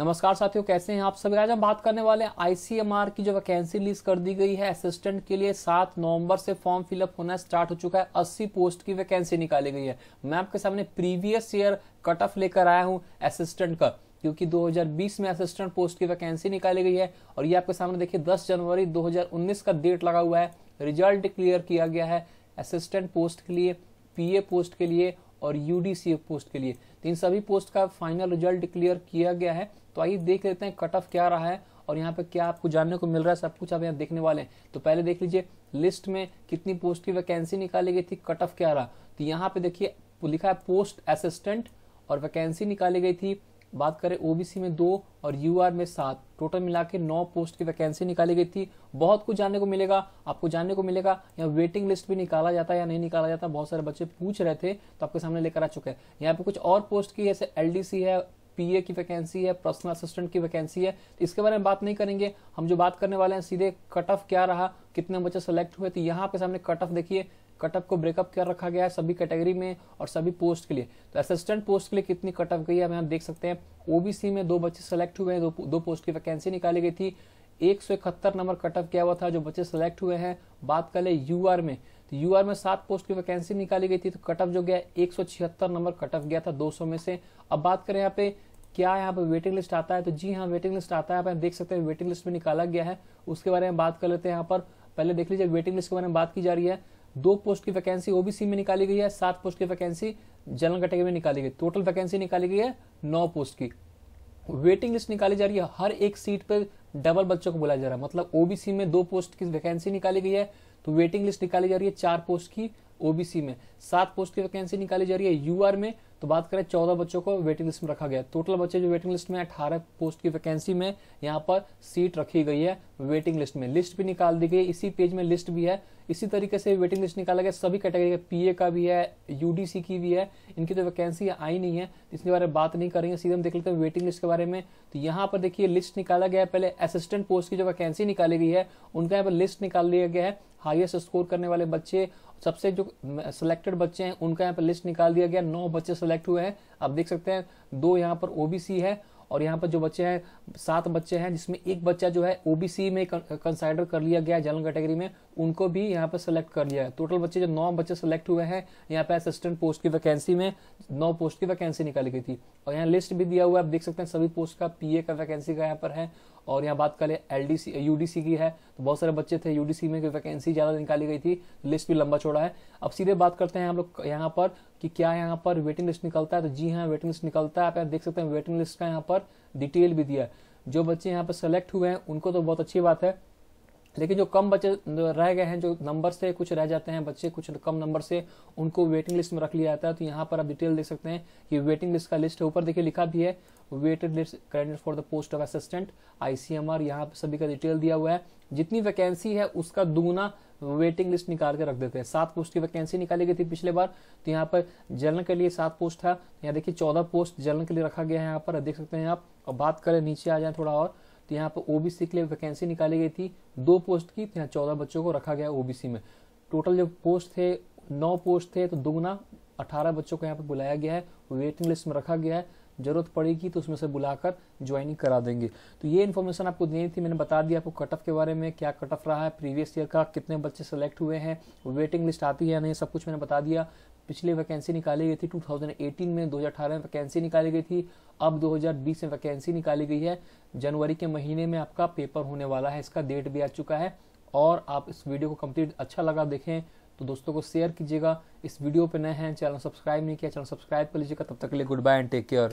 नमस्कार साथियों कैसे हैं आप सभी आज हम बात करने वाले हैं आईसीएमआर की जो वैकेंसी लिस्ट कर दी गई है असिस्टेंट के लिए सात नवंबर से फॉर्म फिलअप होना स्टार्ट हो चुका है अस्सी पोस्ट की वैकेंसी निकाली गई है मैं आपके सामने प्रीवियस ईयर कट ऑफ लेकर आया हूँ असिस्टेंट का क्योंकि 2020 में असिस्टेंट पोस्ट की वैकेंसी निकाली गई है और ये आपके सामने देखिए 10 जनवरी 2019 का डेट लगा हुआ है रिजल्ट क्लियर किया गया है असिस्टेंट पोस्ट के लिए पीए पोस्ट के लिए और यूडीसीएफ पोस्ट के लिए तो इन सभी पोस्ट का फाइनल रिजल्ट क्लियर किया गया है तो आइए देख लेते हैं कट ऑफ क्या रहा है और यहाँ पे क्या आपको जानने को मिल रहा है सब कुछ आप यहाँ देखने वाले हैं तो पहले देख लीजिए लिस्ट में कितनी पोस्ट की वैकेंसी निकाली गई थी कट ऑफ क्या रहा तो यहाँ पे देखिए लिखा है पोस्ट असिस्टेंट और वैकेंसी निकाली गई थी बात करें ओबीसी में दो और यूआर में सात टोटल मिला के नौ पोस्ट की वैकेंसी निकाली गई थी बहुत कुछ जानने को मिलेगा आपको जानने को मिलेगा यहाँ वेटिंग लिस्ट भी निकाला जाता है या नहीं निकाला जाता बहुत सारे बच्चे पूछ रहे थे तो आपके सामने लेकर आ चुके हैं यहाँ पे कुछ और पोस्ट की जैसे एल है पीए की वैकेंसी है पर्सनल असिस्टेंट की वैकेंसी है तो इसके बारे में बात नहीं करेंगे हम जो बात करने वाले हैं सीधे कट ऑफ क्या रहा कितने बच्चे सेलेक्ट हुए तो यहाँ पे सामने कट ऑफ देखिए कटअप को ब्रेकअप कर रखा गया है सभी कैटेगरी में और सभी पोस्ट के लिए तो असिस्टेंट पोस्ट के लिए कितनी कटअप गई है हम देख सकते हैं ओबीसी में दो बच्चे सेलेक्ट हुए हैं दो, दो पोस्ट की वैकेंसी निकाली गई थी एक सौ इकहत्तर नंबर कटअप किया हुआ था जो बच्चे सेलेक्ट हुए हैं बात कर ले यूआर में तो यूआर में सात पोस्ट की वैकेंसी निकाली गई थी तो कटअप जो गया एक सौ छिहत्तर नंबर कटअप गया था दो सौ में से अब बात करें यहाँ पे क्या यहाँ पे वेटिंग लिस्ट आता है तो जी हाँ वेटिंग लिस्ट आता है आप देख सकते हैं वेटिंग लिस्ट में निकाला गया है उसके बारे में बात कर लेते हैं यहाँ पर पहले देख लीजिए वेटिंग लिस्ट के बारे में बात की जा रही है दो पोस्ट की वैकेंसी ओबीसी में निकाली गई है सात पोस्ट की वैकेंसी जनरल कैटेगरी में निकाली गई टोटल वैकेंसी निकाली गई है नौ पोस्ट की वेटिंग लिस्ट निकाली जा रही है हर एक सीट पर डबल बच्चों को बुलाया जा रहा है मतलब ओबीसी में दो पोस्ट की वैकेंसी निकाली गई है तो वेटिंग लिस्ट निकाली जा रही है चार पोस्ट की ओबीसी में सात पोस्ट की वैकेंसी निकाली जा रही है यूआर में तो बात करें चौदह बच्चों को वेटिंग लिस्ट में रखा गया टोटल बच्चे जो वेटिंग लिस्ट में अठारह पोस्ट की वैकेंसी में यहाँ पर सीट रखी गई है वेटिंग लिस्ट में लिस्ट भी निकाल दी गई इसी पेज में लिस्ट भी है इसी तरीके से वेटिंग लिस्ट निकाला गया सभी कैटेगरी का पीए का भी है यूडीसी की भी है इनकी तो वैकेंसी आई नहीं है इसके बारे में बात नहीं करेंगे सीधे हम देख लेते हैं वेटिंग लिस्ट के बारे में तो यहाँ पर देखिए लिस्ट निकाला गया है पहले असिस्टेंट पोस्ट की जो वैकेंसी निकाली गई है उनका यहाँ पर लिस्ट निकाल लिया गया है हाइस्ट स्कोर करने वाले बच्चे सबसे जो सिलेक्टेड बच्चे हैं उनका यहाँ पर लिस्ट निकाल दिया गया नौ बच्चे सिलेक्ट हुए हैं आप देख सकते हैं दो यहाँ पर ओबीसी है और यहाँ पर जो बच्चे हैं सात बच्चे हैं जिसमें एक बच्चा जो है ओबीसी में कंसाइडर कर लिया गया जनरल कैटेगरी में उनको भी यहाँ पर सिलेक्ट कर लिया है टोटल बच्चे जो नौ बच्चे सेलेक्ट हुए हैं यहाँ पे असिस्टेंट पोस्ट की वैकेंसी में नौ पोस्ट की वैकेंसी निकाली गई थी और यहाँ लिस्ट भी दिया हुआ है आप देख सकते हैं सभी पोस्ट का पीए का वैकेंसी का यहाँ पर है और यहाँ बात करें L D C U D C की है तो बहुत सारे बच्चे थे यूडीसी में वैकेंसी ज़्यादा निकाली गई थी लिस्ट भी लंबा छोड़ा है अब सीधे बात करते हैं हम लोग यहाँ पर कि क्या यहाँ पर वेटिंग लिस्ट निकलता है तो जी हाँ वेटिंग लिस्ट निकलता है आप यहाँ देख सकते हैं वेटिंग लिस्ट का यहाँ पर डिटेल भी दिया है जो बच्चे यहाँ पर सेलेक्ट हुए हैं उनको तो बहुत अच्छी बात है लेकिन जो कम बच्चे रह गए हैं जो नंबर से कुछ रह जाते हैं बच्चे कुछ कम नंबर से उनको वेटिंग लिस्ट में रख लिया जाता है तो यहाँ पर आप डिटेल देख सकते हैं कि वेटिंग लिस्ट का लिस्ट है ऊपर देखिए लिखा भी है weighted list candidate for the post of assistant ICMR यहाँ पर सभी का डिटेल दिया हुआ है जितनी वैकेंसी है उसका दुगुना वेटिंग लिस्ट निकाल के रख देते हैं सात पोस्ट की वैकेंसी निकाली गई थी पिछले बार तो यहाँ पर जलन के लिए सात पोस्ट था यहाँ देखिए चौदह पोस्ट जलन के लिए रखा गया है यहाँ पर देख सकते हैं आप और बात करें नीचे आ जाए थोड़ा और तो यहाँ पर ओबीसी के लिए वैकेंसी निकाली गई थी दो पोस्ट की तो यहाँ चौदह बच्चों को रखा गया ओबीसी में टोटल जो पोस्ट थे नौ पोस्ट थे तो दोगुना अठारह बच्चों को यहाँ पर बुलाया गया है वेटिंग लिस्ट में रखा गया है जरूरत पड़ेगी तो उसमें से बुलाकर ज्वाइनिंग करा देंगे तो ये इन्फॉर्मेशन आपको देनी थी मैंने बता दिया आपको कट ऑफ के बारे में क्या कट ऑफ रहा है प्रीवियस ईयर का कितने बच्चे सेलेक्ट हुए हैं वेटिंग लिस्ट आती है या नहीं सब कुछ मैंने बता दिया पिछले वैकेंसी निकाली गई थी 2018 में 2018 में वैकेंसी निकाली गई थी अब 2020 में वैकेंसी निकाली गई है जनवरी के महीने में आपका पेपर होने वाला है इसका डेट भी आ चुका है और आप इस वीडियो को कंप्लीट अच्छा लगा देखें तो दोस्तों को शेयर कीजिएगा इस वीडियो पर नए हैं चैनल सब्सक्राइब नहीं किया चैनल सब्सक्राइब कर लीजिएगा तब तक के लिए goodbye and take care